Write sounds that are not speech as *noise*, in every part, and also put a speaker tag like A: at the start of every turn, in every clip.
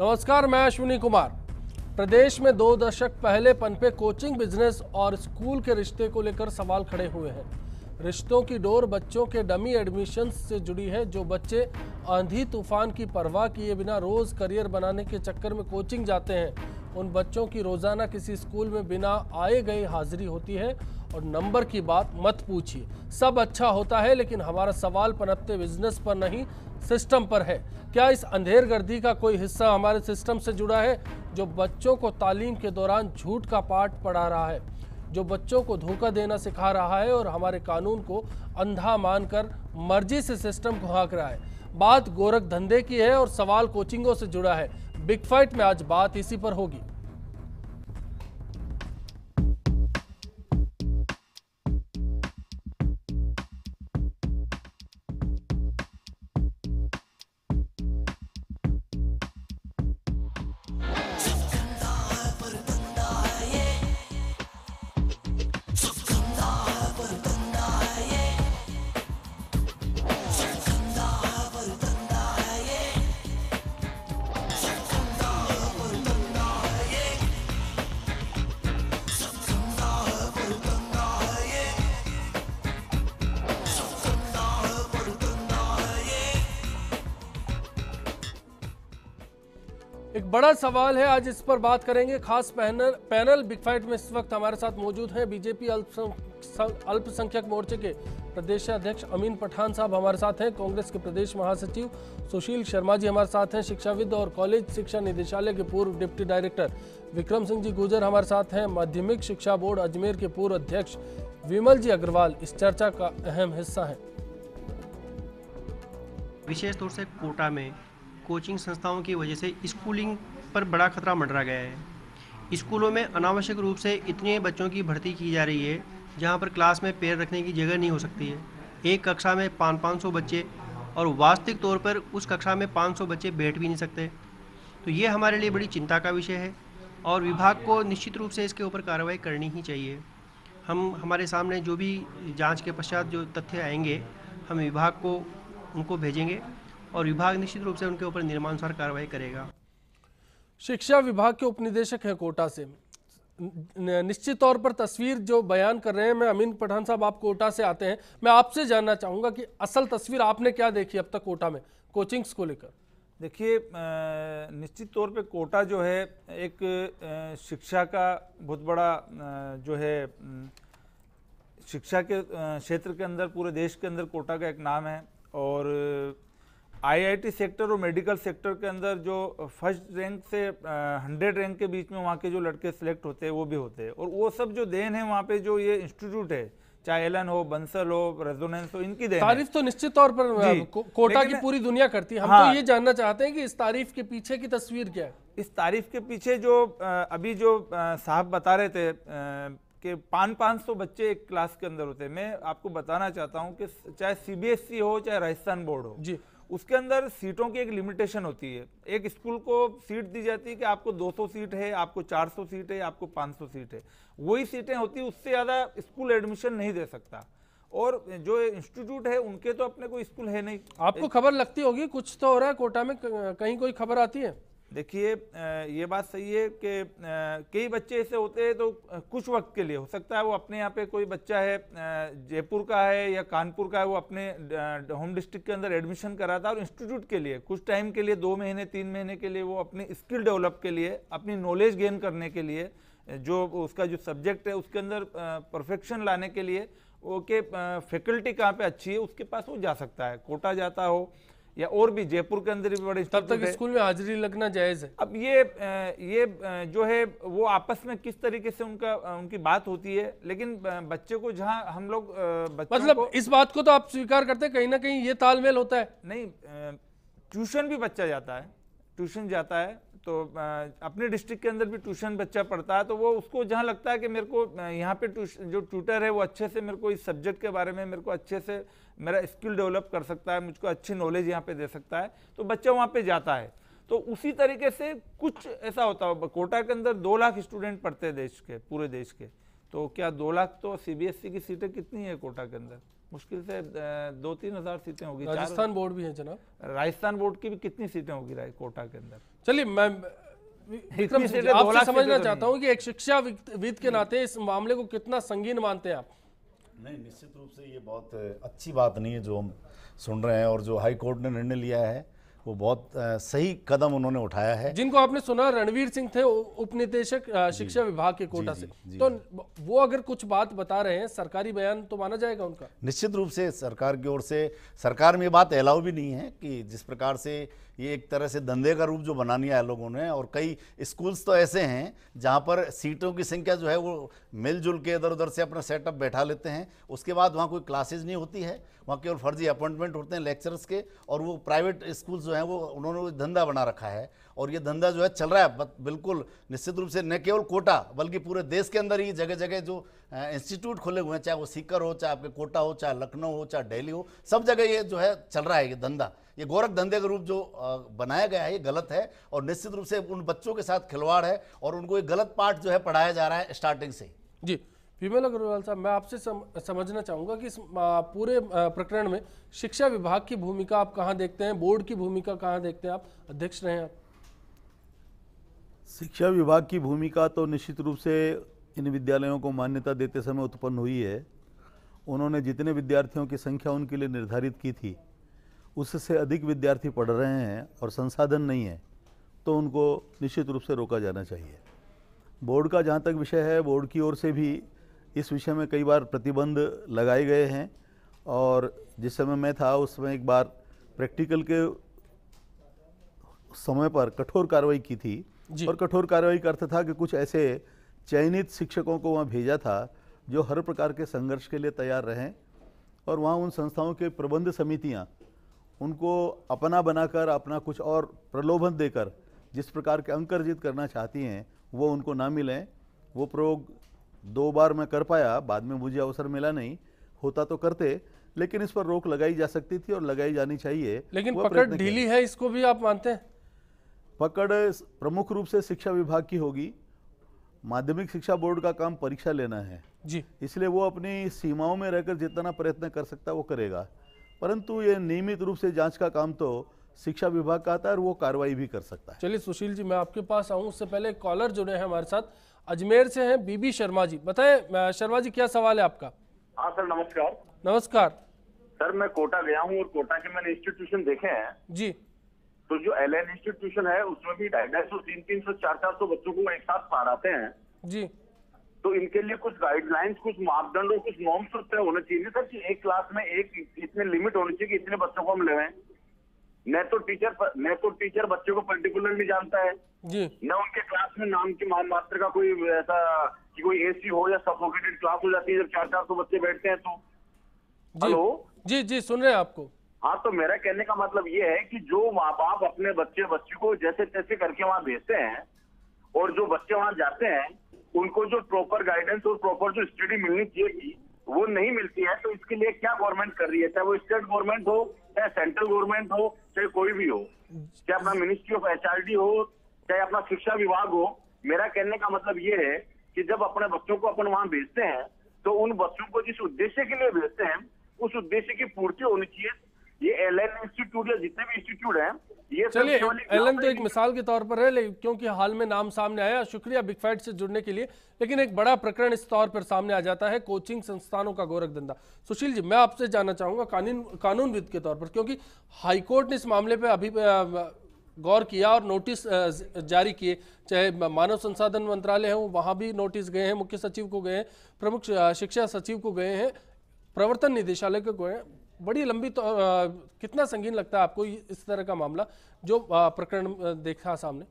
A: नमस्कार मैं अश्विनी कुमार प्रदेश में दो दशक पहले पनपे कोचिंग बिजनेस और स्कूल के रिश्ते को लेकर सवाल खड़े हुए हैं रिश्तों की डोर बच्चों के डमी एडमिशन से जुड़ी है जो बच्चे आंधी तूफान की परवाह किए बिना रोज करियर बनाने के चक्कर में कोचिंग जाते हैं उन बच्चों की रोज़ाना किसी स्कूल में बिना आए गए हाजिरी होती है और नंबर की बात मत पूछिए सब अच्छा होता है लेकिन हमारा सवाल पनपते बिजनेस पर नहीं सिस्टम पर है क्या इस अंधेर गर्दी का कोई हिस्सा हमारे सिस्टम से जुड़ा है जो बच्चों को तालीम के दौरान झूठ का पाठ पढ़ा रहा है जो बच्चों को धोखा देना सिखा रहा है और हमारे कानून को अंधा मानकर मर्जी से सिस्टम को हाँक रहा है बात गोरख धंधे की है और सवाल कोचिंगों से जुड़ा है बिग फाइट में आज बात इसी पर होगी बड़ा सवाल है आज इस पर बात करेंगे खास पैनल पैनल बिग फाइट में इस वक्त हमारे साथ मौजूद हैं बीजेपी अल्पसंख्यक मोर्चे के प्रदेश अध्यक्ष अमीन पठान साहब हमारे साथ हैं कांग्रेस के प्रदेश महासचिव सुशील शर्मा जी हमारे साथ हैं शिक्षाविद और कॉलेज शिक्षा निदेशालय के पूर्व डिप्टी डायरेक्टर विक्रम सिंह जी गुजर हमारे साथ हैं माध्यमिक शिक्षा बोर्ड अजमेर के पूर्व अध्यक्ष विमल जी अग्रवाल इस चर्चा का अहम हिस्सा है विशेष तौर से कोटा में कोचिंग संस्थाओं की वजह से स्कूलिंग पर बड़ा खतरा मंडरा गया है स्कूलों में अनावश्यक रूप से इतने बच्चों की भर्ती की जा रही है जहाँ पर क्लास में पैर रखने की जगह नहीं हो सकती है एक कक्षा में पाँच पाँच सौ बच्चे और वास्तविक तौर पर उस कक्षा में पाँच सौ बच्चे बैठ भी नहीं सकते तो ये हमारे लिए बड़ी चिंता का विषय है और विभाग को निश्चित रूप से इसके ऊपर कार्रवाई करनी ही चाहिए हम हमारे सामने जो भी जांच के पश्चात जो तथ्य आएंगे हम विभाग को उनको भेजेंगे और विभाग निश्चित रूप से उनके ऊपर निर्माणुसार कार्रवाई करेगा शिक्षा विभाग के उपनिदेशक हैं कोटा से निश्चित तौर पर तस्वीर जो बयान कर रहे हैं मैं अमीन पठान साहब आप कोटा से आते हैं मैं आपसे जानना चाहूँगा
B: कि असल तस्वीर आपने क्या देखी अब तक कोटा में कोचिंग्स को लेकर देखिए निश्चित तौर पे कोटा जो है एक शिक्षा का बहुत बड़ा जो है शिक्षा के क्षेत्र के अंदर पूरे देश के अंदर कोटा का एक नाम है और आईआईटी सेक्टर और मेडिकल सेक्टर के अंदर जो फर्स्ट रैंक से हंड्रेड रैंक के बीच में वहाँ के जो लड़के सेलेक्ट होते हैं वो भी होते हैं और वो सब जो देन है वहाँ पे जो ये इंस्टीट्यूट है चाहे एलन हो बंसल हो रेजोनेंस हो इनकी देन तारीफ
A: तो निश्चित तौर पर को, कोटा की पूरी
B: दुनिया करती है हम तो हाँ, तो ये
A: जानना चाहते हैं कि इस तारीफ के
B: पीछे की तस्वीर क्या है इस तारीफ के पीछे जो अभी जो साहब बता रहे थे कि पाँच पाँच सौ बच्चे एक क्लास के अंदर होते हैं मैं आपको बताना चाहता हूँ कि चाहे सीबीएसई e हो चाहे राजस्थान बोर्ड हो जी उसके अंदर सीटों की एक लिमिटेशन होती है एक स्कूल को सीट दी जाती है कि आपको 200 सीट है आपको 400 सीट है आपको 500 सीट है वही सीटें होती उससे ज़्यादा स्कूल एडमिशन नहीं दे सकता और जो इंस्टीट्यूट है उनके तो अपने कोई स्कूल है नहीं आपको
A: खबर लगती होगी कुछ तो हो रहा है कोटा में कहीं कोई खबर आती है
B: देखिए ये बात सही है कि कई बच्चे ऐसे होते हैं तो कुछ वक्त के लिए हो सकता है वो अपने यहाँ पे कोई बच्चा है जयपुर का है या कानपुर का है वो अपने होम डिस्ट्रिक्ट के अंदर एडमिशन कराता है और इंस्टीट्यूट के लिए कुछ टाइम के लिए दो महीने तीन महीने के लिए वो अपनी स्किल डेवलप के लिए अपनी नॉलेज गेन करने के लिए जो उसका जो सब्जेक्ट है उसके अंदर परफेक्शन लाने के लिए वो के फैकल्टी कहाँ पर अच्छी है उसके पास वो जा सकता है कोटा जाता हो या और भी जयपुर के अंदर भी बड़े तब तक स्कूल में हाजिरी लगना जायज है अब ये ये जो है वो आपस में किस तरीके से उनका उनकी बात होती है लेकिन बच्चे को जहाँ हम लोग मतलब इस बात को तो आप स्वीकार करते हैं कहीं ना कहीं ये तालमेल होता है नहीं ट्यूशन भी बच्चा जाता है ट्यूशन जाता है तो अपने डिस्ट्रिक्ट के अंदर भी ट्यूशन बच्चा पढ़ता है तो वो उसको जहाँ लगता है कि मेरे को यहाँ पे जो ट्यूटर है वो अच्छे से मेरे को इस सब्जेक्ट के बारे में मेरे को अच्छे से मेरा स्किल डेवलप कर सकता है मुझको अच्छी नॉलेज यहाँ पे दे सकता है तो बच्चा वहाँ पे जाता है तो उसी तरीके से कुछ ऐसा होता है कोटा के अंदर दो लाख स्टूडेंट पढ़ते हैं देश के पूरे देश के तो क्या दो लाख तो सीबीएसई e की सीटें कितनी है कोटा के अंदर मुश्किल से दो तीन हजार सीटें होगी राजस्थान बोर्ड भी है जनाब राजस्थान बोर्ड की भी कितनी सीटें होगी कोटा के अंदर चलिए मैं विक्रम आपसे समझना तो चाहता
A: हूँ कि एक शिक्षाविद के नाते इस मामले को कितना संगीन मानते हैं आप नहीं
C: निश्चित रूप से ये बहुत
A: अच्छी बात नहीं है जो
C: हम सुन रहे हैं और जो हाई कोर्ट ने निर्णय लिया है वो बहुत सही कदम उन्होंने उठाया है
A: जिनको आपने सुना रणवीर सिंह थे उप निदेशक शिक्षा विभाग के कोटा जी, से जी, तो वो अगर कुछ बात बता रहे हैं सरकारी बयान तो माना जाएगा उनका
C: निश्चित रूप से सरकार की ओर से सरकार में ये बात अलाउ भी नहीं है कि जिस प्रकार से ये एक तरह से धंधे का रूप जो बना लिया है लोगों ने और कई स्कूल्स तो ऐसे हैं जहाँ पर सीटों की संख्या जो है वो मिलजुल के इधर उधर से अपना सेटअप बैठा लेते हैं उसके बाद वहाँ कोई क्लासेज नहीं होती है वहाँ केवल फर्जी अपॉइंटमेंट होते हैं लेक्चरर्स के और वो प्राइवेट स्कूल्स जो है वो उन्होंने धंधा बना रखा है और ये धंधा जो है चल रहा है बिल्कुल निश्चित रूप से न केवल कोटा बल्कि पूरे देश के अंदर ही जगह जगह जो इंस्टीट्यूट खोले हुए हैं चाहे वो सीकर हो चाहे आपके कोटा हो चाहे लखनऊ हो चाहे दिल्ली हो सब जगह ये जो है चल रहा है ये धंधा ये गोरख धंधे का रूप जो बनाया गया है ये गलत है और
A: निश्चित रूप से उन बच्चों के साथ खिलवाड़ है और उनको ये गलत पाठ जो है पढ़ाया जा रहा है स्टार्टिंग से जी विमल अग्रवाल साहब मैं आपसे सम, समझना चाहूँगा कि इस पूरे प्रकरण में शिक्षा विभाग की भूमिका आप कहाँ देखते हैं बोर्ड की भूमिका कहाँ देखते हैं आप अध्यक्ष रहे आप
D: शिक्षा विभाग की भूमिका तो निश्चित रूप से इन विद्यालयों को मान्यता देते समय उत्पन्न हुई है उन्होंने जितने विद्यार्थियों की संख्या उनके लिए निर्धारित की थी उससे अधिक विद्यार्थी पढ़ रहे हैं और संसाधन नहीं है तो उनको निश्चित रूप से रोका जाना चाहिए बोर्ड का जहाँ तक विषय है बोर्ड की ओर से भी इस विषय में कई बार प्रतिबंध लगाए गए हैं और जिस समय मैं था उस समय एक बार प्रैक्टिकल के समय पर कठोर कार्रवाई की थी और कठोर कार्रवाई का अर्थ था कि कुछ ऐसे चयनित शिक्षकों को वहाँ भेजा था जो हर प्रकार के संघर्ष के लिए तैयार रहें और वहाँ उन संस्थाओं के प्रबंध समितियाँ उनको अपना बनाकर अपना कुछ और प्रलोभन देकर जिस प्रकार के अंकर्जित करना चाहती हैं वो उनको ना मिलें वो प्रयोग दो बार मैं कर पाया बाद में मुझे अवसर मिला नहीं होता तो करते लेकिन इस पर रोक लगाई जा सकती थी और लगाई जानी चाहिए लेकिन पकड़ ढीली
A: है इसको भी आप मानते हैं
D: पकड़ प्रमुख रूप से शिक्षा विभाग की होगी माध्यमिक शिक्षा बोर्ड का काम परीक्षा लेना है जी इसलिए वो अपनी सीमाओं में रहकर जितना प्रयत्न कर सकता है वो करेगा परंतु ये नियमित रूप से जांच का काम तो शिक्षा विभाग का आता है और वो कार्रवाई भी कर सकता है
A: चलिए सुशील जी मैं आपके पास आऊँ उससे पहले कॉलर जुड़े हैं हमारे साथ अजमेर से हैं बीबी शर्मा जी बताएं शर्मा जी क्या सवाल है आपका हाँ सर नमस्कार नमस्कार सर मैं कोटा
E: गया हूँ और कोटा के मैंने इंस्टीट्यूशन देखे हैं जी तो जो एल एन इंस्टीट्यूशन है उसमें भी ढाई सौ तीन तीन सौ चार चार सौ बच्चों को एक साथ पढ़ाते हैं जी तो इनके लिए कुछ गाइडलाइंस कुछ मापदंड कुछ नॉर्म्स होने चाहिए सर कि एक क्लास में एक इतने लिमिट होनी चाहिए कि इतने बच्चों को हम ले न तो टीचर न तो टीचर बच्चों को पर्टिकुलरली जानता है जी न उनके क्लास में नाम की मात्र का कोई ऐसा कि कोई एसी हो या सफोकेटेड क्लास हो जाती है जब चार चार सौ बच्चे बैठते हैं तो
A: हेलो जी जी सुन रहे हैं आपको
E: हाँ तो मेरा कहने का मतलब ये है कि जो माँ बाप अपने बच्चे बच्चे को जैसे तैसे करके वहाँ भेजते हैं और जो बच्चे वहाँ जाते हैं उनको जो प्रॉपर गाइडेंस और प्रॉपर जो स्टडी मिलनी चाहिए वो नहीं मिलती है तो इसके लिए क्या गवर्नमेंट कर रही है चाहे वो स्टेट गवर्नमेंट हो चाहे सेंट्रल गवर्नमेंट हो चाहे कोई भी हो चाहे अपना मिनिस्ट्री ऑफ एच हो चाहे अपना शिक्षा विभाग हो मेरा कहने का मतलब ये है कि जब अपने बच्चों को अपन वहां भेजते हैं तो उन बच्चों को जिस उद्देश्य के लिए भेजते हैं उस उद्देश्य की पूर्ति होनी
A: चाहिए ये एल एन इंस्टीट्यूट या जितने भी इंस्टीट्यूट हैं
E: चलिए एलन तो एक
A: मिसाल के तौर पर है क्योंकि हाल में नाम सामने आया शुक्रिया बिग फैट से जुड़ने के लिए लेकिन एक बड़ा प्रकरण इस तौर पर सामने आ जाता है कोचिंग संस्थानों का गोरख धंधा सुशील जी मैं आपसे जानना चाहूंगा कानून कानूनविद के तौर पर क्योंकि हाईकोर्ट ने इस मामले पर अभी गौर किया और नोटिस जारी किए चाहे मानव संसाधन मंत्रालय है वहाँ भी नोटिस गए हैं मुख्य सचिव को गए हैं प्रमुख शिक्षा सचिव को गए हैं प्रवर्तन निदेशालय को गए हैं बड़ी लंबी तो आ, कितना संगीन लगता है आपको इस तरह का मामला जो प्रकरण देखा सामने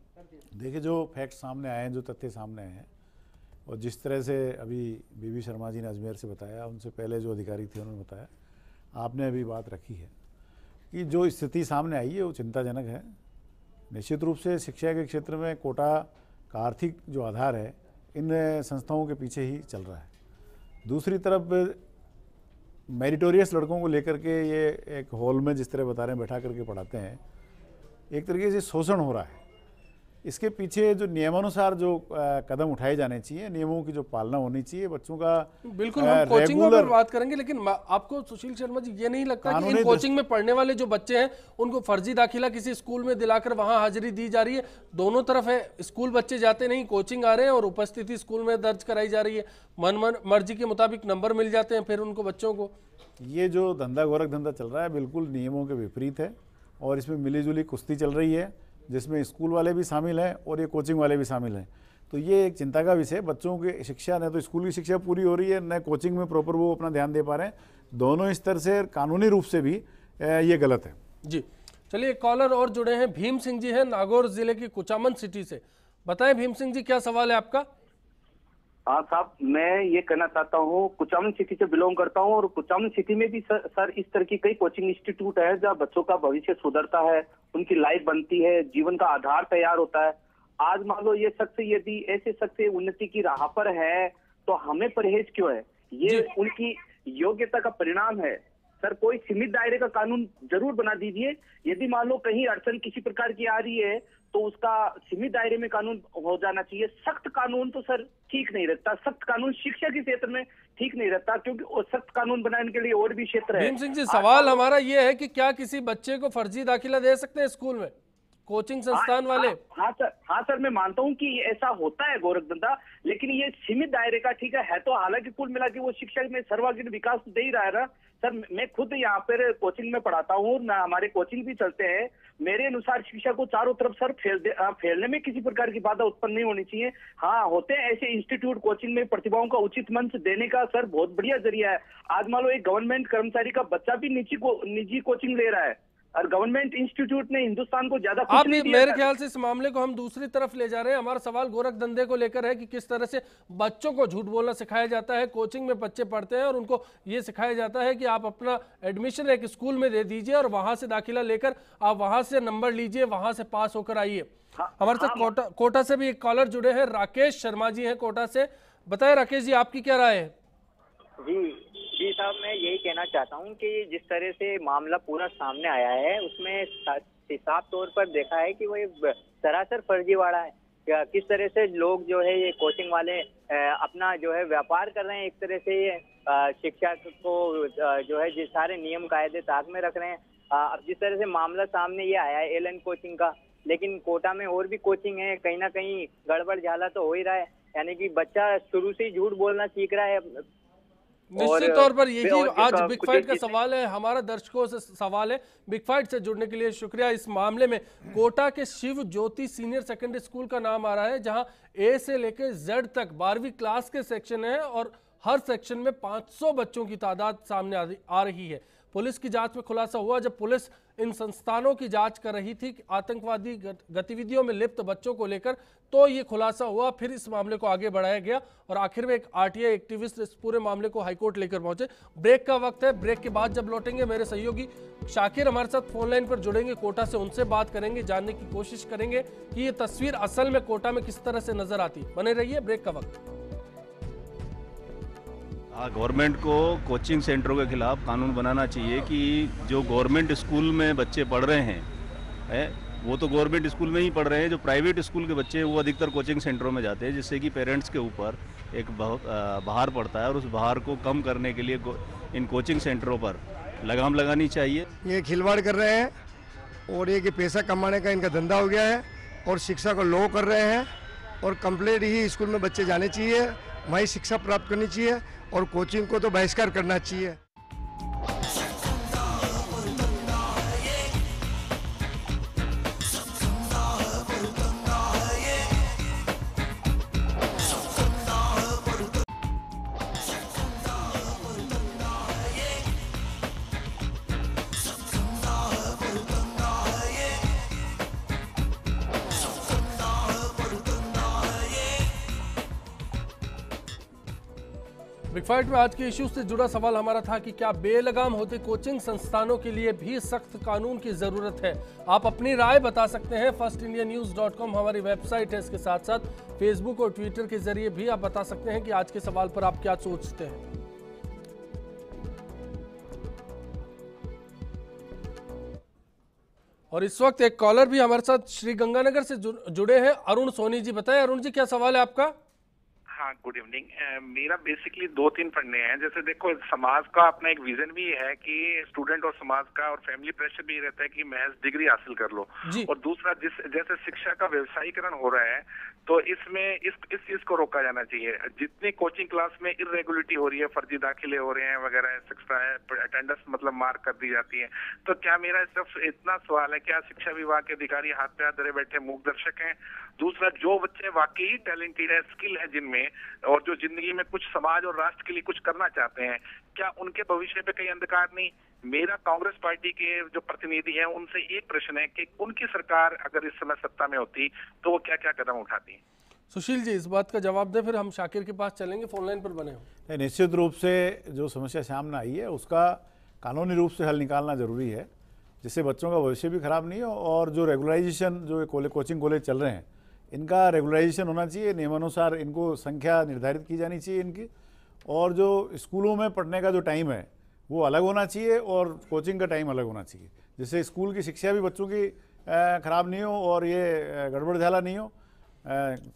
A: देखिए जो फैक्ट सामने आए हैं जो तथ्य सामने आए हैं और जिस तरह से अभी
F: बीबी शर्मा जी ने अजमेर से बताया उनसे पहले जो अधिकारी थे उन्होंने बताया आपने अभी बात रखी है कि जो स्थिति सामने आई है वो चिंताजनक है निश्चित रूप से शिक्षा के क्षेत्र में कोटा का आर्थिक जो आधार है इन संस्थाओं के पीछे ही चल रहा है दूसरी तरफ मेरिटोरियस लड़कों को लेकर के ये एक हॉल में जिस तरह बता रहे हैं बैठा करके पढ़ाते हैं एक तरीके से शोषण हो रहा है इसके पीछे जो नियमानुसार जो कदम उठाए जाने चाहिए नियमों की जो पालना होनी चाहिए
A: बच्चों का बिल्कुल हम कोचिंग पर बात करेंगे लेकिन आपको सुशील शर्मा जी ये नहीं लगता कि इन कोचिंग में पढ़ने वाले जो बच्चे हैं उनको फर्जी दाखिला किसी स्कूल में दिलाकर वहां हाजिरी दी जा रही है दोनों तरफ है स्कूल बच्चे जाते नहीं कोचिंग आ रहे हैं और उपस्थिति स्कूल में दर्ज कराई जा रही है मन मर्जी के मुताबिक नंबर मिल जाते हैं फिर उनको बच्चों को ये जो धंधा गोरख धंधा चल रहा
F: है बिल्कुल नियमों के विपरीत है और इसमें मिली कुश्ती चल रही है जिसमें स्कूल वाले भी शामिल हैं और ये कोचिंग वाले भी शामिल हैं तो ये एक चिंता का विषय बच्चों की शिक्षा न तो स्कूल की शिक्षा पूरी हो रही है न कोचिंग में प्रॉपर वो अपना ध्यान दे पा रहे हैं दोनों स्तर से कानूनी रूप से भी ये गलत है
A: जी चलिए कॉलर और जुड़े हैं भीम सिंह जी हैं नागौर जिले की कुचामन सिटी से बताएं भीम सिंह जी क्या सवाल है आपका हाँ साहब मैं ये कहना चाहता हूँ कुचामन सिटी से बिलोंग करता हूँ और कुचामन सिटी में भी सर, सर इस तरह की कई कोचिंग
E: इंस्टीट्यूट है जहाँ बच्चों का भविष्य सुधरता है उनकी लाइफ बनती है जीवन का आधार तैयार होता है आज मान लो ये शख्स यदि ऐसे शख्स उन्नति की राह पर है तो हमें परहेज क्यों है ये उनकी योग्यता का परिणाम है सर कोई सीमित दायरे का कानून जरूर बना दीजिए यदि मान लो कहीं अड़चन किसी प्रकार की आ रही है तो उसका सीमित दायरे में कानून हो जाना चाहिए सख्त कानून तो सर ठीक नहीं रहता सख्त कानून शिक्षा
A: के क्षेत्र में ठीक नहीं रहता क्योंकि सख्त कानून बनाने के लिए और भी क्षेत्र है सिंह जी सवाल हमारा ये है कि क्या किसी बच्चे को फर्जी दाखिला दे सकते हैं स्कूल में कोचिंग हाँ, संस्थान आ, हाँ, वाले हाँ सर हाँ सर मैं मानता हूँ कि ऐसा होता है गोरखधंधा लेकिन ये सीमित दायरे का ठीक है, है
E: तो हालांकि कुल मिला के वो शिक्षा में सर्वागीण विकास दे ही रहा है ना सर मैं खुद यहाँ पर कोचिंग में पढ़ाता हूँ हमारे कोचिंग भी चलते हैं मेरे अनुसार शिक्षा को चारों तरफ सर फैल फैलने में किसी प्रकार की बाधा उत्पन्न नहीं होनी चाहिए हाँ होते हैं ऐसे इंस्टीट्यूट कोचिंग में प्रतिभाओं का उचित मंच देने का सर बहुत बढ़िया जरिया है आज मान लो एक गवर्नमेंट कर्मचारी का बच्चा भी निजी को, निजी कोचिंग ले रहा है और गवर्नमेंट इंस्टीट्यूट ने हिंदुस्तान को ज्यादा आप मेरे ख्याल से
A: इस मामले को हम दूसरी तरफ ले जा रहे हैं हमारा सवाल गोरख धंधे को लेकर है कि किस तरह से बच्चों को झूठ बोलना सिखाया जाता है कोचिंग में बच्चे पढ़ते हैं और उनको ये सिखाया जाता है कि आप अपना एडमिशन एक स्कूल में दे दीजिए और वहां से दाखिला लेकर आप वहां से नंबर लीजिए वहां से पास होकर आइए हाँ, हमारे साथ हाँ। कोटा कोटा से भी एक कॉलर जुड़े हैं राकेश शर्मा जी हैं कोटा से बताए राकेश जी आपकी क्या राय है
G: जी जी साहब मैं यही कहना चाहता हूँ कि जिस तरह से मामला पूरा सामने आया है उसमें साफ तौर पर देखा है कि वो सरासर फर्जीवाड़ा है किस तरह से लोग जो है ये कोचिंग वाले अपना जो है व्यापार कर रहे हैं एक तरह से ये शिक्षा को जो है जिस सारे नियम कायदे ताक में रख रहे हैं अब जिस तरह से मामला सामने ये आया है एल कोचिंग का लेकिन कोटा में और भी कोचिंग है कहीं ना कहीं गड़बड़ झाला तो हो ही रहा है यानी कि बच्चा शुरू से ही झूठ बोलना सीख रहा है निश्चित तौर पर यही आज बिग फाइट का
A: सवाल है हमारा दर्शकों से सवाल है बिग फाइट से जुड़ने के लिए शुक्रिया इस मामले में कोटा के Shiv Jyoti senior secondary school का नाम आ रहा है जहां ए से लेकर जेड तक बारहवीं क्लास के सेक्शन है और हर सेक्शन में 500 बच्चों की तादाद सामने आ रही है पुलिस की जांच में खुलासा हुआ जब पुलिस इन संस्थानों की जांच कर रही थी आतंकवादी गतिविधियों में लिप्त बच्चों को लेकर तो ये खुलासा हुआ फिर इस मामले को आगे बढ़ाया गया और आखिर में एक आरटीआई एक्टिविस्ट इस पूरे मामले को हाईकोर्ट लेकर पहुंचे ब्रेक का वक्त है ब्रेक के बाद जब लौटेंगे मेरे सहयोगी शाकिर हमारे साथ फोन लाइन पर जुड़ेंगे कोटा से उनसे बात करेंगे जानने की कोशिश करेंगे कि ये तस्वीर असल में कोटा में किस तरह से नजर आती बने रहिए ब्रेक का वक्त
C: हाँ गवर्नमेंट को कोचिंग सेंटरों के खिलाफ कानून बनाना चाहिए कि जो गवर्नमेंट स्कूल में बच्चे पढ़ रहे हैं है वो तो गवर्नमेंट स्कूल में ही पढ़ रहे हैं जो प्राइवेट स्कूल के बच्चे वो अधिकतर कोचिंग सेंटरों में जाते हैं जिससे कि पेरेंट्स के ऊपर एक बाहर पड़ता है और उस बाहर को कम करने के लिए इन कोचिंग सेंटरों पर लगाम लगानी चाहिए
E: ये खिलवाड़ कर रहे हैं और ये कि पैसा कमाने का इनका धंधा हो गया है और शिक्षा
C: को लो कर रहे हैं और कंप्लीट ही स्कूल में बच्चे जाने चाहिए वहीं शिक्षा प्राप्त करनी चाहिए और कोचिंग को तो बहिष्कार करना चाहिए
A: बैठ में आज के इश्यू से जुड़ा सवाल हमारा था कि क्या बेलगाम होते कोचिंग संस्थानों के लिए भी सख्त कानून की जरूरत है आप अपनी राय बता सकते हैं first India news dot com हमारी वेबसाइट है इसके साथ साथ फेसबुक और ट्विटर के जरिए भी आप बता सकते हैं कि आज के सवाल पर आप क्या सोचते हैं और इस वक्त एक कॉलर भी हमारे साथ श्री गंगानगर से जुड़े हैं अरुण सोनी जी बताएं अरुण जी क्या सवाल है आपका
E: हाँ गुड इवनिंग मेरा बेसिकली दो तीन पढ़ने हैं जैसे देखो समाज का अपना एक विजन भी है कि स्टूडेंट और समाज का और फैमिली प्रेशर भी रहता है कि महज डिग्री हासिल कर लो और दूसरा जिस जैसे शिक्षा का व्यवसायीकरण हो रहा है तो इसमें इस इस चीज को रोका जाना चाहिए जितनी कोचिंग क्लास में इरेगुलरिटी हो रही है फर्जी दाखिले हो रहे हैं वगैरह शिक्षा अटेंडेंस मतलब मार्क कर दी जाती है तो क्या मेरा सिर्फ इतना सवाल है क्या शिक्षा विभाग के अधिकारी हाथ पे हाथ धरे बैठे मूक दर्शक हैं दूसरा जो बच्चे वाकई टैलेंटेड है स्किल है जिनमें और जो जिंदगी में कुछ समाज और राष्ट्र के लिए कुछ करना चाहते हैं क्या उनके भविष्य पे कहीं अंधकार नहीं मेरा कांग्रेस पार्टी के जो प्रतिनिधि हैं उनसे एक प्रश्न है कि उनकी सरकार अगर इस समय सत्ता में होती तो
A: वो क्या क्या कदम उठाती सुशील जी इस बात का जवाब दें फिर हम शाकिर के पास चलेंगे फोन लाइन पर बने
F: हुए निश्चित रूप से जो समस्या सामने आई है उसका कानूनी रूप से हल निकालना जरूरी है जिससे बच्चों का भविष्य भी खराब नहीं हो और जो रेगुलराइजेशन जो कॉलेज कोचिंग कॉलेज चल रहे हैं इनका रेगुलराइजेशन होना चाहिए नियमानुसार इनको संख्या निर्धारित की जानी चाहिए इनकी और जो स्कूलों में पढ़ने का जो टाइम है वो अलग होना चाहिए और कोचिंग का टाइम अलग होना चाहिए जिससे स्कूल की शिक्षा भी बच्चों की ख़राब नहीं हो और ये गड़बड़ झाला नहीं हो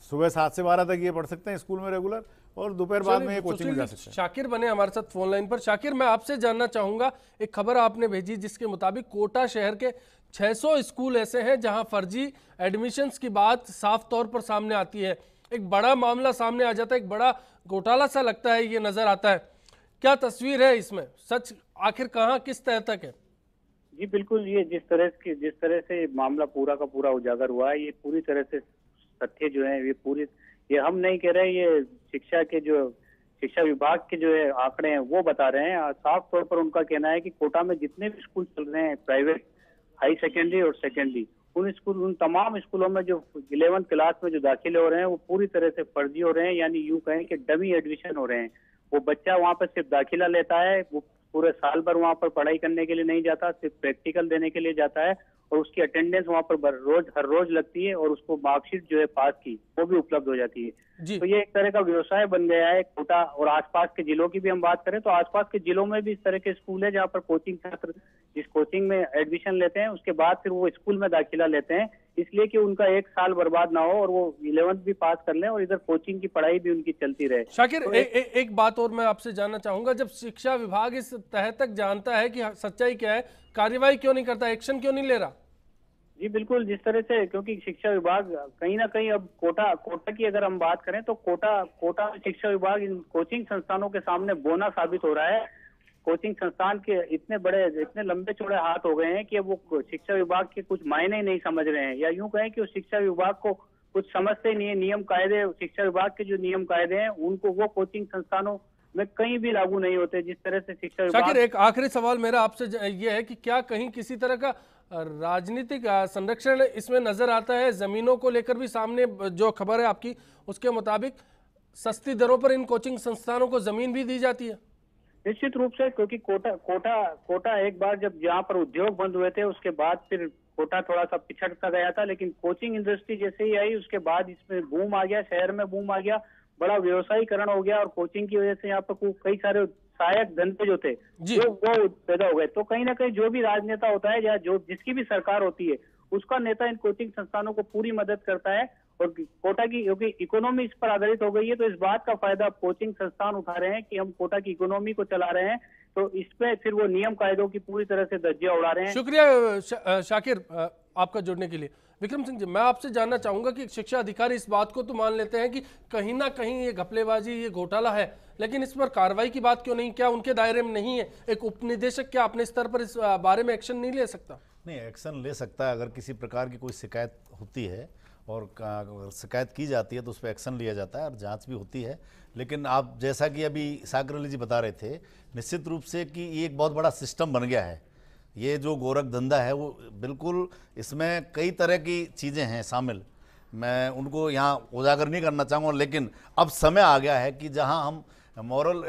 F: सुबह सात से बारह तक ये पढ़ सकते हैं स्कूल में रेगुलर और दोपहर बाद में ये तो कोचिंग में जा सकते हैं
A: शाकिर बने हमारे साथ फोन लाइन पर शाकिर मैं आपसे जानना चाहूँगा एक खबर आपने भेजी जिसके मुताबिक कोटा शहर के 600 स्कूल ऐसे हैं जहाँ फर्जी एडमिशन्स की बात साफ तौर पर सामने आती है एक बड़ा मामला सामने आ जाता है एक बड़ा घोटाला सा लगता है ये नज़र आता है क्या तस्वीर है इसमें सच आखिर कहाँ किस तरह तक है
G: जी बिल्कुल ये जिस तरह की जिस तरह से मामला पूरा का पूरा उजागर हुआ है ये पूरी तरह से तथ्य जो है ये पूरी ये हम नहीं कह रहे ये शिक्षा के जो शिक्षा विभाग के जो है आंकड़े हैं वो बता रहे हैं साफ तौर पर उनका कहना है कि कोटा में जितने भी स्कूल चल रहे हैं प्राइवेट हाई सेकेंडरी और सेकेंडरी उन स्कूल उन तमाम स्कूलों में जो इलेवंथ क्लास में जो दाखिले हो रहे हैं वो पूरी तरह से फर्जी हो रहे हैं यानी यूँ कहें कि डमी एडमिशन हो रहे हैं वो बच्चा वहाँ पर सिर्फ दाखिला लेता है वो पूरे साल भर वहाँ पर पढ़ाई करने के लिए नहीं जाता सिर्फ प्रैक्टिकल देने के लिए जाता है और उसकी अटेंडेंस वहाँ पर रोज हर रोज लगती है और उसको मार्कशीट जो है पास की वो भी उपलब्ध हो जाती है तो ये एक तरह का व्यवसाय बन गया है कोटा और आसपास के जिलों की भी हम बात करें तो आसपास के जिलों में भी इस तरह के स्कूल है जहाँ पर कोचिंग छात्र जिस कोचिंग में एडमिशन लेते हैं उसके बाद फिर वो स्कूल में दाखिला लेते हैं इसलिए कि उनका एक साल बर्बाद ना हो और वो इलेवंथ भी पास कर लें और इधर कोचिंग की पढ़ाई भी उनकी चलती रहे शाकिर तो ए, ए, एक
A: बात और मैं आपसे जानना चाहूंगा जब शिक्षा विभाग इस तह तक जानता है कि हाँ, सच्चाई क्या है
G: कार्यवाही क्यों नहीं करता एक्शन क्यों नहीं ले रहा जी बिल्कुल जिस तरह से क्योंकि शिक्षा विभाग कहीं ना कहीं अब कोटा कोटा की अगर हम बात करें तो कोटा कोटा शिक्षा विभाग इन कोचिंग संस्थानों के सामने बोना साबित हो रहा है कोचिंग संस्थान के इतने बड़े इतने लंबे चौड़े हाथ हो गए हैं कि वो शिक्षा विभाग के कुछ मायने ही नहीं समझ रहे हैं या यूं कहें कि वो शिक्षा विभाग को कुछ समझते ही नहीं है नियम कायदे शिक्षा विभाग के जो नियम कायदे हैं उनको वो कोचिंग संस्थानों में कहीं भी लागू नहीं होते जिस तरह से शिक्षा विभाग
A: एक आखिरी सवाल मेरा आपसे ये है कि क्या कहीं किसी तरह का राजनीतिक संरक्षण इसमें नजर आता है जमीनों को लेकर भी सामने जो खबर है आपकी उसके मुताबिक सस्ती दरों पर इन कोचिंग संस्थानों को
G: जमीन भी दी जाती है निश्चित रूप से क्योंकि कोटा कोटा कोटा एक बार जब यहाँ पर उद्योग बंद हुए थे उसके बाद फिर कोटा थोड़ा सा पिछड़ता गया था लेकिन कोचिंग इंडस्ट्री जैसे ही आई उसके बाद इसमें बूम आ गया शहर में बूम आ गया बड़ा व्यवसायीकरण हो गया और कोचिंग की वजह से यहाँ पर कई सारे सहायक धंधे जो थे जो वो पैदा हो गए तो कहीं ना कहीं जो भी राजनेता होता है या जो जिसकी भी सरकार होती है उसका नेता इन कोचिंग संस्थानों को पूरी मदद करता है और कोटा की क्योंकि इकोनॉमी इस पर आधारित हो गई है तो इस बात का फायदा कोचिंग संस्थान उठा रहे हैं कि हम कोटा की इकोनॉमी को चला रहे हैं तो इसमें फिर वो नियम कायदों की पूरी तरह से धज्जियां उड़ा रहे हैं
A: शुक्रिया शा, शाकिर आपका जुड़ने के लिए विक्रम सिंह जी मैं आपसे जानना चाहूंगा कि शिक्षा अधिकारी इस बात को तो मान लेते हैं कि कहीं ना कहीं ये घपलेबाजी ये घोटाला है लेकिन इस पर कार्रवाई की बात क्यों नहीं क्या उनके दायरे में नहीं है एक उपनिदेशक क्या अपने स्तर पर इस बारे में एक्शन नहीं ले सकता
C: नहीं एक्शन ले सकता है अगर किसी प्रकार की कोई शिकायत होती है और शिकायत की जाती है तो उस पर एक्शन लिया जाता है और जांच भी होती है लेकिन आप जैसा कि अभी सागर अली जी बता रहे थे निश्चित रूप से कि ये एक बहुत बड़ा सिस्टम बन गया है ये जो गोरख धंधा है वो बिल्कुल इसमें कई तरह की चीज़ें हैं शामिल मैं उनको यहाँ उजागर नहीं करना चाहूँगा लेकिन अब समय आ गया है कि जहाँ हम मॉरल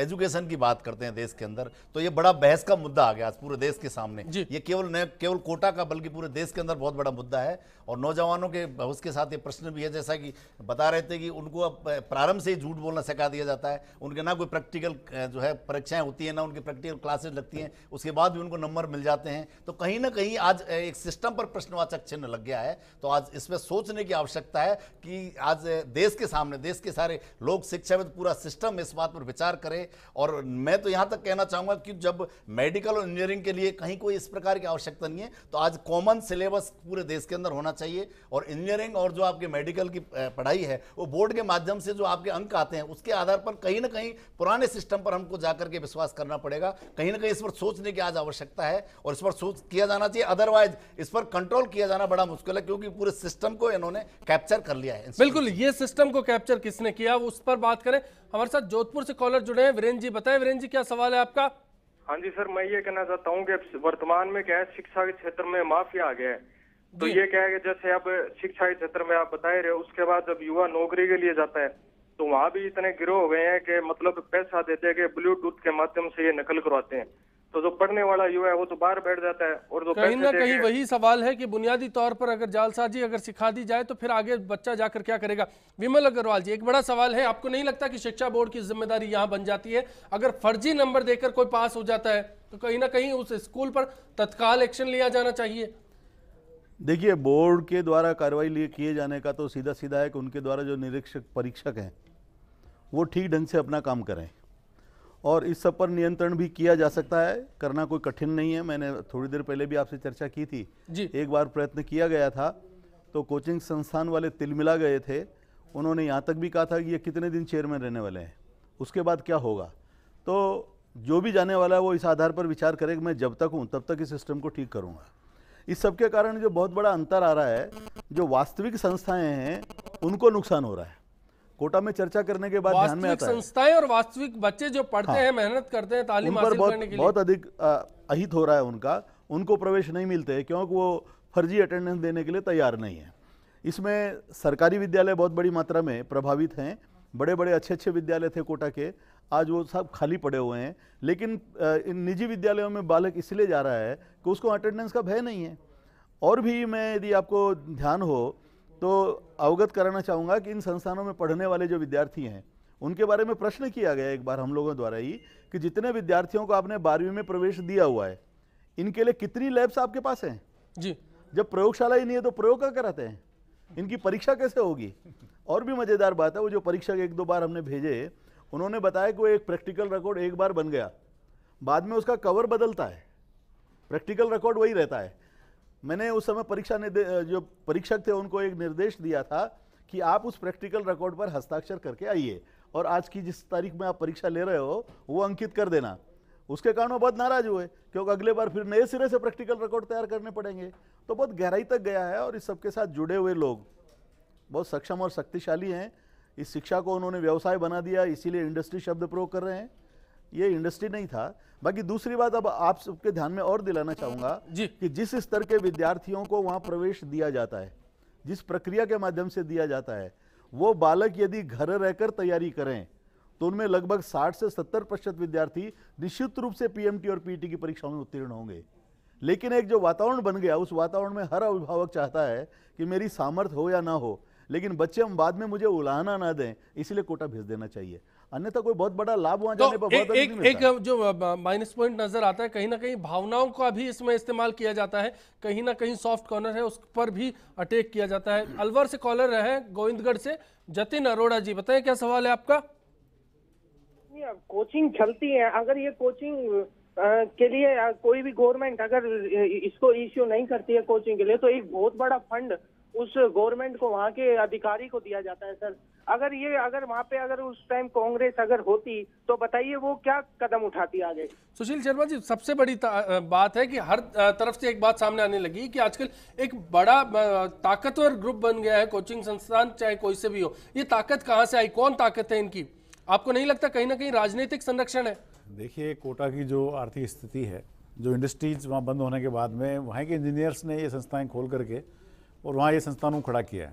C: एजुकेशन eh, की बात करते हैं देश के अंदर तो ये बड़ा बहस का मुद्दा आ गया आज पूरे देश के सामने ये केवल न केवल कोटा का बल्कि पूरे देश के अंदर बहुत बड़ा मुद्दा है और नौजवानों के भविष्य के साथ ये प्रश्न भी है जैसा कि बता रहे थे कि उनको अब eh, प्रारंभ से ही झूठ बोलना सिखा दिया जाता है उनके ना कोई प्रैक्टिकल eh, जो है परीक्षाएं होती हैं ना उनकी प्रैक्टिकल क्लासेज लगती हैं उसके बाद भी उनको नंबर मिल जाते हैं तो कहीं ना कहीं आज एक सिस्टम पर प्रश्नवाचक चिन्ह लग गया है तो आज इसमें सोचने की आवश्यकता है कि आज देश के सामने देश के सारे लोग शिक्षाविद पूरा सिस्टम इस इस बात पर विचार करें और मैं तो यहाँ तक कहना चाहूँगा कि जब मेडिकल और इंजीनियरिंग के लिए कहीं कोई इस प्रकार की आवश्यकता नहीं है तो आज कॉमन सिलेबस पूरे देश के अंदर होना चाहिए और इंजीनियरिंग और जो आपके मेडिकल की पढ़ाई है वो बोर्ड के माध्यम से जो आपके अंक आते हैं उसके आधार पर कहीं ना कहीं पुराने सिस्टम पर हमको जाकर के विश्वास करना पड़ेगा कहीं ना कहीं इस पर सोचने की आज आवश्यकता है और इस पर सोच किया जाना चाहिए अदरवाइज इस पर कंट्रोल किया जाना बड़ा मुश्किल है क्योंकि पूरे सिस्टम को इन्होंने
E: कैप्चर कर लिया है
A: बिल्कुल ये सिस्टम को कैप्चर किसने किया उस पर बात करें हमारे साथ जो जोधपुर से कॉलर जुड़े हैं वीरेंद्र जी बताएं वीरेंद्र जी क्या सवाल है आपका
E: हाँ जी सर मैं ये कहना चाहता हूँ कि वर्तमान में क्या है शिक्षा के क्षेत्र में माफिया आ गया है तो ये क्या है कि जैसे आप शिक्षा के क्षेत्र में आप बताए रहे उसके बाद जब युवा नौकरी के लिए जाता है तो वहाँ भी इतने गिरोह हो गए हैं कि मतलब पैसा देते हैं कि ब्लूटूथ के माध्यम से ये नकल करवाते हैं तो जो पढ़ने वाला युवा है वो तो बाहर बैठ जाता है और जो कहीं ना कहीं वही
A: सवाल है कि बुनियादी तौर पर अगर जालसाजी अगर सिखा दी जाए तो फिर आगे बच्चा जाकर क्या करेगा विमल अग्रवाल जी एक बड़ा सवाल है आपको नहीं लगता कि शिक्षा बोर्ड की जिम्मेदारी यहाँ बन जाती है अगर फर्जी नंबर देकर कोई पास हो जाता है तो कहीं ना कहीं उस स्कूल पर तत्काल एक्शन लिया जाना चाहिए
D: देखिए बोर्ड के द्वारा कार्रवाई लिए किए जाने का तो सीधा सीधा है कि उनके द्वारा जो निरीक्षक परीक्षक हैं वो ठीक ढंग से अपना काम करें और इस सब पर नियंत्रण भी किया जा सकता है करना कोई कठिन नहीं है मैंने थोड़ी देर पहले भी आपसे चर्चा की थी जी एक बार प्रयत्न किया गया था तो कोचिंग संस्थान वाले तिलमिला गए थे उन्होंने यहाँ तक भी कहा था कि ये कितने दिन चेयरमैन रहने वाले हैं उसके बाद क्या होगा तो जो भी जाने वाला है वो इस आधार पर विचार करे कि मैं जब तक हूँ तब तक इस सिस्टम को ठीक करूँगा इस सब के कारण जो बहुत बड़ा अंतर आ रहा है जो वास्तविक संस्थाएँ हैं उनको नुकसान हो रहा है कोटा में चर्चा करने के बाद ध्यान में आता है
A: संस्थाएं और वास्तविक बच्चे जो पढ़ते हाँ, हैं मेहनत करते हैं तालीम हासिल करने के लिए बहुत
D: अधिक अहित हो रहा है उनका उनको प्रवेश नहीं मिलते क्योंकि वो फर्जी अटेंडेंस देने के लिए तैयार नहीं है इसमें सरकारी विद्यालय बहुत बड़ी मात्रा में प्रभावित हैं बड़े बड़े अच्छे अच्छे विद्यालय थे कोटा के आज वो सब खाली पड़े हुए हैं लेकिन इन निजी विद्यालयों में बालक इसलिए जा रहा है कि उसको अटेंडेंस का भय नहीं है और भी मैं यदि आपको ध्यान हो तो अवगत कराना चाहूँगा कि इन संस्थानों में पढ़ने वाले जो विद्यार्थी हैं उनके बारे में प्रश्न किया गया एक बार हम लोगों द्वारा ही कि जितने विद्यार्थियों को आपने बारहवीं में प्रवेश दिया हुआ है इनके लिए कितनी लैब्स आपके पास हैं जी जब प्रयोगशाला ही नहीं है तो प्रयोग क्या कराते हैं इनकी परीक्षा कैसे होगी और भी मज़ेदार बात है वो जो परीक्षा एक दो बार हमने भेजे उन्होंने बताया कि वो एक प्रैक्टिकल रिकॉर्ड एक बार बन गया बाद में उसका कवर बदलता है प्रैक्टिकल रिकॉर्ड वही रहता है मैंने उस समय परीक्षा जो परीक्षक थे उनको एक निर्देश दिया था कि आप उस प्रैक्टिकल रिकॉर्ड पर हस्ताक्षर करके आइए और आज की जिस तारीख में आप परीक्षा ले रहे हो वो अंकित कर देना उसके कारण वो बहुत नाराज हुए क्योंकि अगले बार फिर नए सिरे से प्रैक्टिकल रिकॉर्ड तैयार करने पड़ेंगे तो बहुत गहराई तक गया है और इस सबके साथ जुड़े हुए लोग बहुत सक्षम और शक्तिशाली हैं इस शिक्षा को उन्होंने व्यवसाय बना दिया इसीलिए इंडस्ट्री शब्द प्रयोग कर रहे हैं ये इंडस्ट्री नहीं था बाकी दूसरी बात अब आप सबके ध्यान में और दिलाना चाहूंगा कि जिस स्तर के विद्यार्थियों को वहां प्रवेश दिया जाता है जिस प्रक्रिया के माध्यम से दिया जाता है वो बालक यदि घर रहकर तैयारी करें तो उनमें लगभग 60 से 70 प्रतिशत विद्यार्थी निश्चित रूप से पीएमटी और पीटी की परीक्षाओं में उत्तीर्ण होंगे लेकिन एक जो वातावरण बन गया उस वातावरण में हर अभिभावक चाहता है कि मेरी सामर्थ्य हो या ना हो लेकिन बच्चे हम बाद में मुझे उलाहना ना दें इसलिए कोटा भेज देना चाहिए अन्यथा कोई बहुत बड़ा लाभ
A: वहां तो जाने तो पर एक, एक, एक जो माइनस पॉइंट नजर आता है कहीं ना कहीं भावनाओं का भी इसमें इस्तेमाल किया जाता है कहीं ना कहीं सॉफ्ट कॉर्नर है उस पर भी अटैक किया जाता है अलवर से कॉलर रहे गोविंदगढ़ से जतिन अरोड़ा जी बताए क्या सवाल है आपका
E: कोचिंग चलती है अगर ये कोचिंग के लिए कोई भी गवर्नमेंट अगर इसको इश्यू नहीं करती है कोचिंग के लिए तो एक बहुत बड़ा फंड उस गवर्नमेंट को वहाँ के अधिकारी को दिया जाता है सर अगर ये अगर वहाँ पे अगर उस टाइम कांग्रेस अगर होती तो बताइए वो क्या कदम उठाती आगे
A: सुशील शर्मा जी सबसे बड़ी बात है कि हर तरफ से एक बात सामने आने लगी कि आजकल एक बड़ा ताकतवर ग्रुप बन गया है कोचिंग संस्थान चाहे कोई से भी हो ये ताकत कहाँ से आई कौन ताकत है इनकी आपको नहीं लगता कहीं ना कहीं राजनीतिक संरक्षण है
F: देखिए कोटा की जो आर्थिक स्थिति है जो इंडस्ट्रीज वहाँ बंद होने के बाद में वहाँ के इंजीनियर्स ने ये संस्थाएं खोल करके और वहाँ ये संस्थानों को खड़ा किया है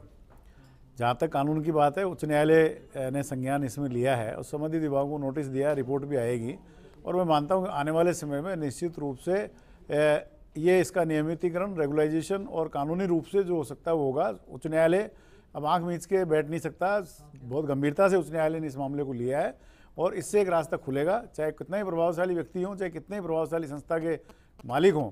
F: जहाँ तक कानून की बात है उच्च न्यायालय ने संज्ञान इसमें लिया है और संबंधित विभागों को नोटिस दिया है रिपोर्ट भी आएगी और मैं मानता हूँ आने वाले समय में निश्चित रूप से ये इसका नियमितीकरण रेगुलाइजेशन और कानूनी रूप से जो हो सकता है वो होगा उच्च न्यायालय अब आँख मींच के बैठ नहीं सकता बहुत गंभीरता से उच्च न्यायालय ने इस मामले को लिया है और इससे एक रास्ता खुलेगा चाहे कितना ही प्रभावशाली व्यक्ति हों चाहे कितने ही प्रभावशाली संस्था के मालिक हों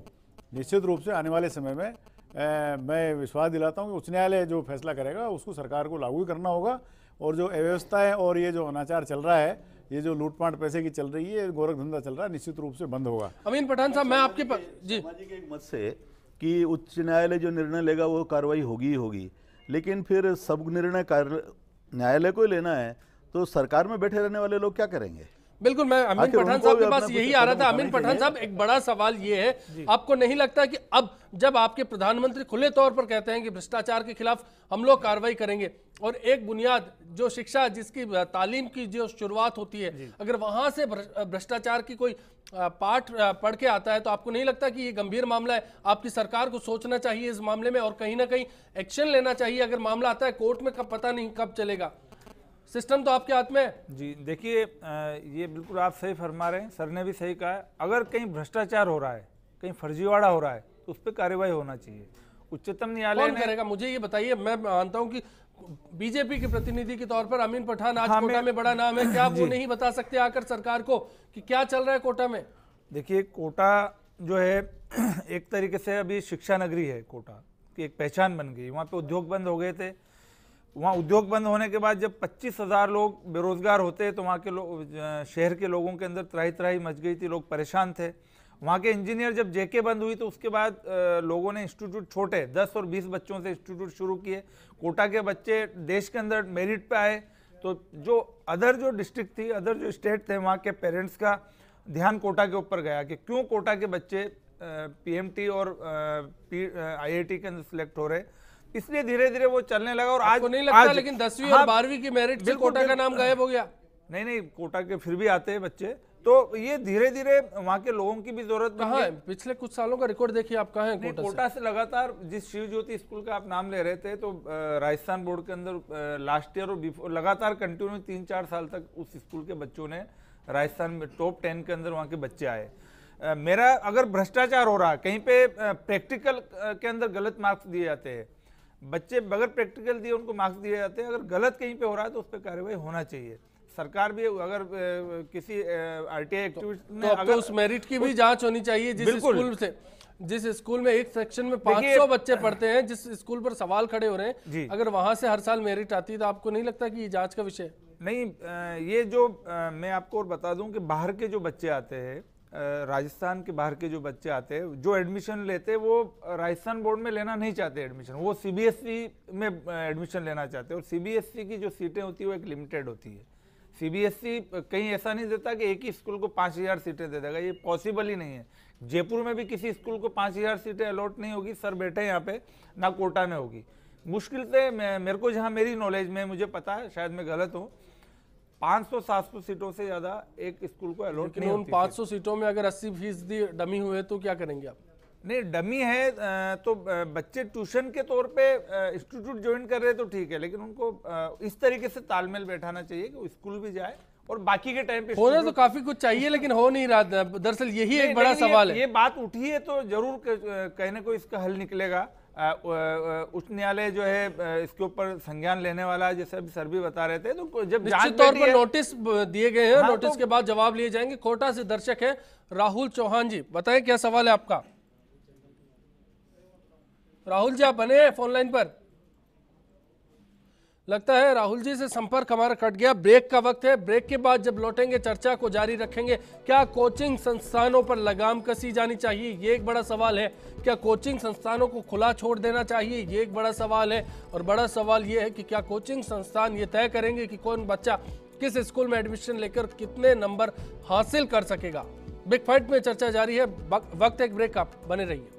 F: निश्चित रूप से आने वाले समय में मैं विश्वास दिलाता हूँ कि उच्च न्यायालय जो फैसला करेगा उसको सरकार को लागू करना होगा और जो अव्यवस्था है और ये जो अनाचार चल रहा है ये जो लूटपाट
D: पैसे की चल रही है गोरख धंधा चल रहा है निश्चित रूप से बंद होगा
A: अमीन पठान साहब मैं आपके पास जी एक
D: मत से कि उच्च न्यायालय जो निर्णय लेगा वो कार्रवाई होगी ही होगी लेकिन फिर सब निर्णय न्यायालय को लेना है तो सरकार में बैठे रहने वाले लोग क्या करेंगे
A: बिल्कुल मैं अमीन पठान साहब के पास यही आ रहा था अमीन पठान साहब एक बड़ा सवाल ये है आपको नहीं लगता कि अब जब आपके प्रधानमंत्री खुले तौर पर कहते हैं कि भ्रष्टाचार के खिलाफ हम लोग कार्रवाई करेंगे और एक बुनियाद जो शिक्षा जिसकी तालीम की जो शुरुआत होती है अगर वहां से भ्रष्टाचार की कोई पाठ पढ़ के आता है तो आपको नहीं लगता कि ये गंभीर मामला है आपकी सरकार को सोचना चाहिए इस मामले में और कहीं ना कहीं एक्शन लेना चाहिए अगर मामला आता है कोर्ट
B: में कब पता नहीं कब चलेगा सिस्टम तो आपके हाथ में है जी देखिए ये बिल्कुल आप सही फरमा रहे हैं सर ने भी सही कहा है अगर कहीं भ्रष्टाचार हो रहा है कहीं फर्जीवाड़ा हो रहा है तो उस पर कार्यवाही होना चाहिए उच्चतम न्यायालय ने... करेगा मुझे ये बताइए मैं मानता हूँ कि
A: बीजेपी के प्रतिनिधि के तौर पर अमीन पठान आज हाँ कोटा में बड़ा नाम है क्या *clears throat* वो नहीं बता सकते आकर सरकार को कि क्या चल रहा है कोटा में
B: देखिए कोटा जो है *clears throat* एक तरीके से अभी शिक्षा नगरी है कोटा की एक पहचान बन गई वहाँ पे उद्योग बंद हो गए थे वहाँ उद्योग बंद होने के बाद जब पच्चीस हज़ार लोग बेरोज़गार होते तो वहाँ के लोग शहर के लोगों के अंदर त्राही त्राही मच गई थी लोग परेशान थे वहाँ के इंजीनियर जब जेके बंद हुई तो उसके बाद लोगों ने इंस्टीट्यूट छोटे 10 और 20 बच्चों से इंस्टीट्यूट शुरू किए कोटा के बच्चे देश के अंदर मेरिट पे आए तो जो अदर जो डिस्ट्रिक्ट थी अदर जो स्टेट थे वहाँ के पेरेंट्स का ध्यान कोटा के ऊपर गया कि क्यों कोटा के बच्चे पीएमटी और पी आईआईटी के अंदर सिलेक्ट हो रहे इसलिए धीरे धीरे वो चलने लगा और आज नहीं लगता आज, लेकिन दसवीं हाँ, और बारहवीं की मेरिट से कोटा का नाम गायब हो गया नहीं नहीं कोटा के फिर भी आते हैं बच्चे तो ये धीरे धीरे वहाँ के लोगों की भी जरूरत तो है हाँ, पिछले कुछ सालों का रिकॉर्ड देखिए आप कहा है कोटा, कोटा से, से लगातार जिस शिव ज्योति स्कूल का आप नाम ले रहे थे तो राजस्थान बोर्ड के अंदर लास्ट ईयर और बिफोर लगातार कंटिन्यू तीन चार साल तक उस स्कूल के बच्चों ने राजस्थान में टॉप टेन के अंदर वहाँ के बच्चे आए मेरा अगर भ्रष्टाचार हो रहा कहीं पे प्रैक्टिकल के अंदर गलत मार्क्स दिए जाते हैं बच्चे बगैर प्रैक्टिकल दिए उनको मार्क्स दिए जाते हैं अगर गलत कहीं पे हो रहा है तो उस पर कार्रवाई होना चाहिए सरकार भी अगर किसी आरटीआई तो- एक्टिविटी तो, तो, अगर उस मेरिट की भी जांच होनी चाहिए जिस स्कूल से जिस
A: स्कूल में एक सेक्शन में 500 बच्चे पढ़ते हैं जिस स्कूल पर सवाल खड़े हो रहे हैं अगर वहां से हर साल
B: मेरिट आती है तो आपको नहीं लगता कि ये जांच का विषय नहीं ये जो मैं आपको और बता दूं कि बाहर के जो बच्चे आते हैं राजस्थान के बाहर के जो बच्चे आते हैं जो एडमिशन लेते हैं वो राजस्थान बोर्ड में लेना नहीं चाहते एडमिशन वो सीबीएसई e में एडमिशन लेना चाहते हैं और सीबीएसई e की जो सीटें होती है वो एक लिमिटेड होती है सीबीएसई e, कहीं ऐसा नहीं देता कि एक ही स्कूल को पाँच हज़ार सीटें दे देगा ये पॉसिबल ही नहीं है जयपुर में भी किसी स्कूल को पाँच हज़ार सीटें अलॉट नहीं होगी सर बैठे यहाँ पे ना कोटा में होगी मुश्किल से मेरे को जहाँ मेरी नॉलेज में मुझे पता है शायद मैं गलत हूँ 500 सीटों से ज्यादा एक स्कूल को अलॉट नहीं उन 500 सीटों में अगर 80 फीसदी डमी हुए तो क्या करेंगे आप नहीं डमी है तो बच्चे ट्यूशन के तौर पे इंस्टीट्यूट ज्वाइन कर रहे तो ठीक है लेकिन उनको इस तरीके से तालमेल बैठाना चाहिए कि स्कूल भी जाए और बाकी के टाइम पे होना तो
A: काफी कुछ चाहिए लेकिन हो नहीं रहा दरअसल यही एक बड़ा सवाल है ये
B: बात उठी है तो जरूर कहने को इसका हल निकलेगा उच्च न्यायालय जो है इसके ऊपर संज्ञान लेने वाला है जैसे अभी सर भी बता रहे थे तो जब निश्चित तौर पर
A: नोटिस दिए गए हैं हाँ, नोटिस तो- के बाद जवाब लिए जाएंगे कोटा से दर्शक है राहुल चौहान जी बताएं क्या सवाल है आपका राहुल जी आप बने फोन लाइन पर लगता है राहुल जी से संपर्क हमारा कट गया ब्रेक का वक्त है ब्रेक के बाद जब लौटेंगे चर्चा को जारी रखेंगे क्या कोचिंग संस्थानों पर लगाम कसी जानी चाहिए ये एक बड़ा सवाल है क्या कोचिंग संस्थानों को खुला छोड़ देना चाहिए ये एक बड़ा सवाल है और बड़ा सवाल ये है कि क्या कोचिंग संस्थान ये तय करेंगे कि कौन बच्चा किस स्कूल में एडमिशन लेकर कितने नंबर हासिल कर सकेगा बिग फाइट में चर्चा जारी है वक्त एक ब्रेकअप बने रहिए